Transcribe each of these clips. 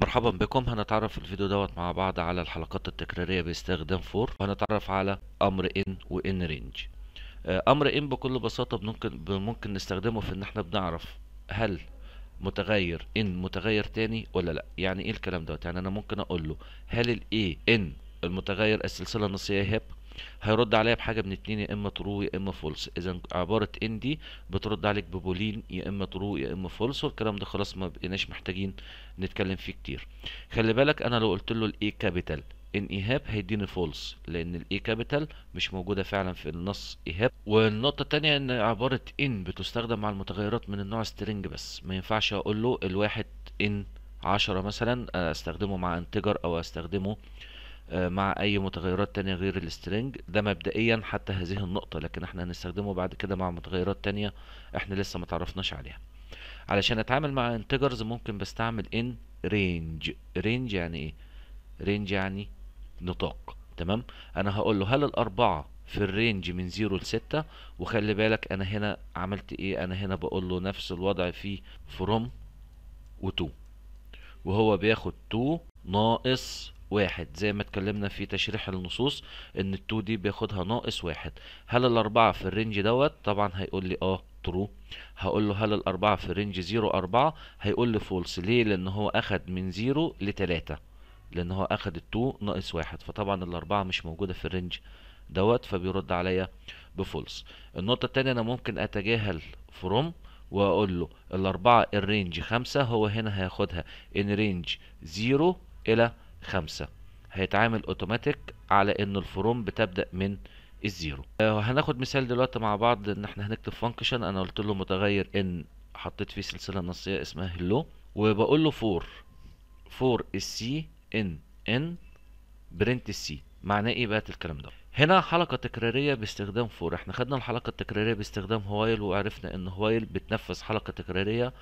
مرحبا بكم هنتعرف في الفيديو دوت مع بعض على الحلقات التكرارية باستخدام فور وهنتعرف على امر ان وان رينج آه، امر ان بكل بساطة ممكن ممكن نستخدمه في ان احنا بنعرف هل متغير ان متغير تاني ولا لا يعني ايه الكلام دوت يعني انا ممكن اقول له هل الاي ان المتغير السلسلة النصية هيب هيرد عليا بحاجه من اتنين يا اما ترو يا اما فولس اذا عباره ان دي بترد عليك ببولين يا اما ترو يا اما فولس والكلام ده خلاص ما بقيناش محتاجين نتكلم فيه كتير خلي بالك انا لو قلت له الاي كابيتال ان ايهاب هيديني فولس لان الاي كابيتال مش موجوده فعلا في النص ايهاب والنقطه الثانيه ان عباره ان بتستخدم مع المتغيرات من النوع سترينج بس ما ينفعش اقول له الواحد ان 10 مثلا استخدمه مع انتجر او استخدمه مع اي متغيرات تانية غير السترنج ده مبدئيا حتى هذه النقطة لكن احنا هنستخدمه بعد كده مع متغيرات تانية احنا لسه متعرفناش عليها علشان اتعامل مع انتجرز ممكن بستعمل ان رينج رينج يعني ايه رينج يعني نطاق تمام انا هقول له هل الاربعة في الرينج من 0 ل 6 وخلي بالك انا هنا عملت ايه انا هنا بقول له نفس الوضع في فروم و2 وهو بياخد 2 ناقص واحد زي ما اتكلمنا في تشريح النصوص ان التو دي بياخدها ناقص واحد هل الاربعة في الرينج دوت طبعا هيقول لي اه ترو هقول له هل الاربعة في الرينج زيرو اربعة هيقول لي فولس ليه لان هو اخد من زيرو لتلاتة لان هو اخد التو ناقص واحد فطبعا الاربعة مش موجودة في الرينج دوت فبيرد عليا بفولس النقطة التانية انا ممكن اتجاهل فروم واقول له الاربعة الرينج خمسة هو هنا هياخدها ان رينج زيرو الى خمسة هيتعامل اوتوماتيك على ان الفروم بتبدأ من الزيرو آه، هناخد مثال دلوقتي مع بعض ان احنا هنكتب فانكشن انا قلت له متغير ان حطيت فيه سلسلة نصية اسمها هلو وبقول له فور فور السي ان ان برنت السي معناه ايه بقى الكلام ده هنا حلقة تكرارية باستخدام فور احنا خدنا الحلقة التكرارية باستخدام هوايل وعرفنا ان هوايل بتنفذ حلقة تكرارية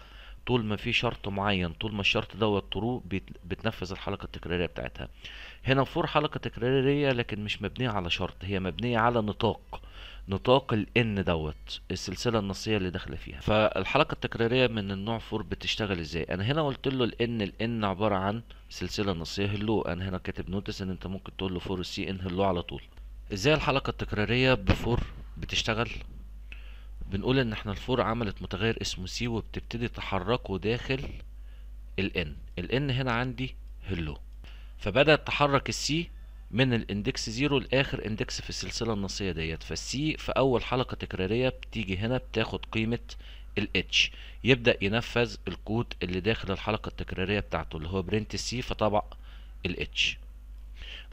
طول ما في شرط معين طول ما الشرط دوت ترو بتنفذ الحلقة التكرارية بتاعتها هنا فور حلقة تكرارية لكن مش مبنية على شرط هي مبنية على نطاق نطاق ال N دوت السلسله النصيه اللي داخله فيها فالحلقه التكراريه من النوع فور بتشتغل ازاي انا هنا قلت له ال ال N عباره عن سلسله نصيه هلو انا هنا كاتب نوتس ان انت ممكن تقول له فور سي ان هلو على طول ازاي الحلقه التكراريه بفور بتشتغل بنقول ان احنا الفور عملت متغير اسمه سي وبتبتدي تحركه داخل الان الان هنا عندي هلو فبدأت تحرك السي من الاندكس زيرو لاخر اندكس في السلسله النصيه ديت فالسي في اول حلقه تكراريه بتيجي هنا بتاخد قيمه الاتش يبدا ينفذ الكود اللي داخل الحلقه التكراريه بتاعته اللي هو برنت السي فطبع الاتش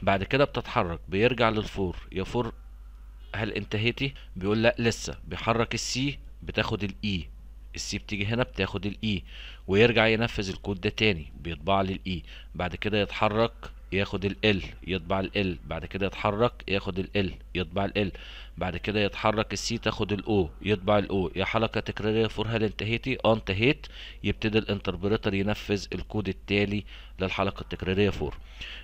بعد كده بتتحرك بيرجع للفور فور هل انتهيتي بيقول لا لسه بيحرك السي بتاخد الاي e. السي بتيجي هنا بتاخد الاي e. ويرجع ينفذ الكود ده تاني بيطبع لي الاي e. بعد كده يتحرك ياخد ال يطبع ال بعد كده يتحرك ياخد ال يطبع ال بعد كده يتحرك السي تاخد ال او يطبع ال او يا حلقة تكراريه فور هل انتهيتي اه انتهيت يبتدي الانتربريتر ينفذ الكود التالي للحلقه التكراريه فور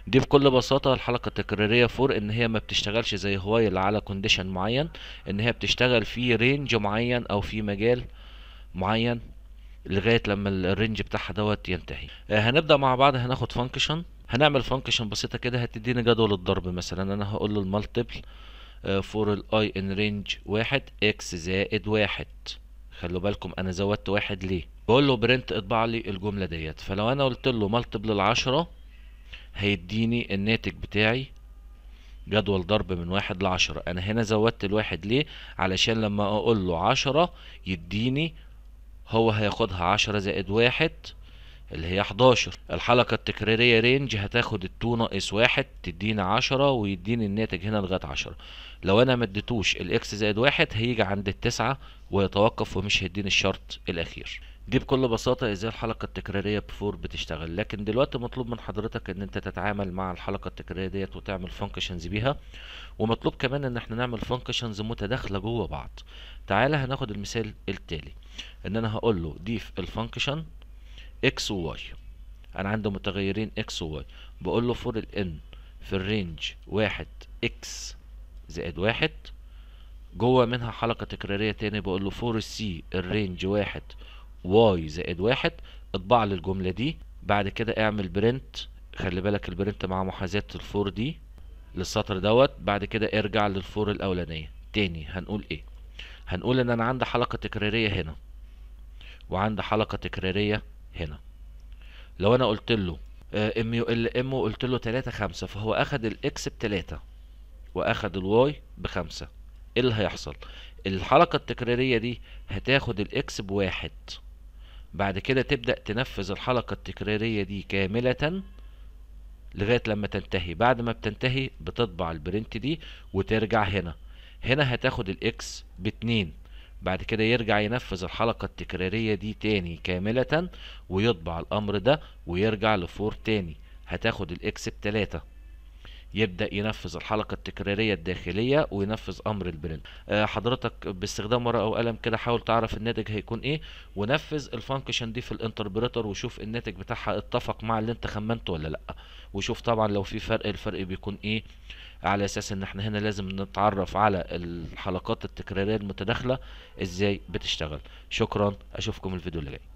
دي بكل بساطه الحلقه التكراريه فور ان هي ما بتشتغلش زي اللي على كونديشن معين ان هي بتشتغل في رينج معين او في مجال معين لغايه لما الرينج بتاعها دوت ينتهي آه، هنبدا مع بعض هناخد فانكشن هنعمل فانكشن بسيطه كده هتديني جدول الضرب مثلا انا هقول له المالتيبل فور الاي ان رينج واحد اكس زائد واحد خلوا بالكم انا زودت واحد ليه بقول له برنت اطبع لي الجمله ديت فلو انا قلت له مالتيبل العشرة هيديني الناتج بتاعي جدول ضرب من واحد لعشرة انا هنا زودت الواحد ليه علشان لما اقول له عشرة يديني هو هياخدها عشرة زائد واحد اللي هي 11 الحلقة التكرارية رينج هتاخد التو ناقص واحد تدينا 10 ويديني الناتج هنا لغاية 10 لو انا ما اديتوش الاكس زائد واحد هيجي عند التسعة ويتوقف ومش هيديني الشرط الاخير دي بكل بساطة ازاي الحلقة التكرارية بفور بتشتغل لكن دلوقتي مطلوب من حضرتك ان انت تتعامل مع الحلقة التكرارية ديت وتعمل فانكشنز بيها ومطلوب كمان ان احنا نعمل فانكشنز متداخلة جوه بعض تعالى هناخد المثال التالي ان انا هقول له ضيف الفانكشن اكس وواي انا عندي متغيرين اكس وواي بقول له فور الان في الرينج واحد اكس زائد واحد جوه منها حلقة تكرارية تاني بقول له فور السي الرينج واحد واي زائد واحد اطبع لي الجملة دي بعد كده اعمل برنت خلي بالك البرنت مع محاذاة الفور دي للسطر دوت بعد كده ارجع للفور الاولانية تاني هنقول ايه هنقول ان انا عندي حلقة تكرارية هنا وعندي حلقة تكرارية هنا لو انا قلت له ام يو ال ام وقلت له 3 5 فهو اخد الاكس ب 3 واخد الواي ب 5 ايه اللي هيحصل الحلقة التكرارية دي هتاخد الاكس بواحد بعد كده تبدأ تنفذ الحلقة التكرارية دي كاملة لغاية لما تنتهي بعد ما بتنتهي بتطبع البرنت دي وترجع هنا هنا هتاخد الاكس باتنين بعد كده يرجع ينفذ الحلقة التكرارية دي تاني كاملة ويطبع الأمر ده ويرجع لفور تاني هتاخد الإكس بتلاتة يبدا ينفذ الحلقه التكراريه الداخليه وينفذ امر البرنت آه، حضرتك باستخدام ورقه وقلم كده حاول تعرف الناتج هيكون ايه ونفذ الفانكشن دي في الانتربريتر وشوف الناتج بتاعها اتفق مع اللي انت خمنته ولا لا وشوف طبعا لو في فرق الفرق بيكون ايه على اساس ان احنا هنا لازم نتعرف على الحلقات التكراريه المتداخله ازاي بتشتغل شكرا اشوفكم الفيديو اللي جاي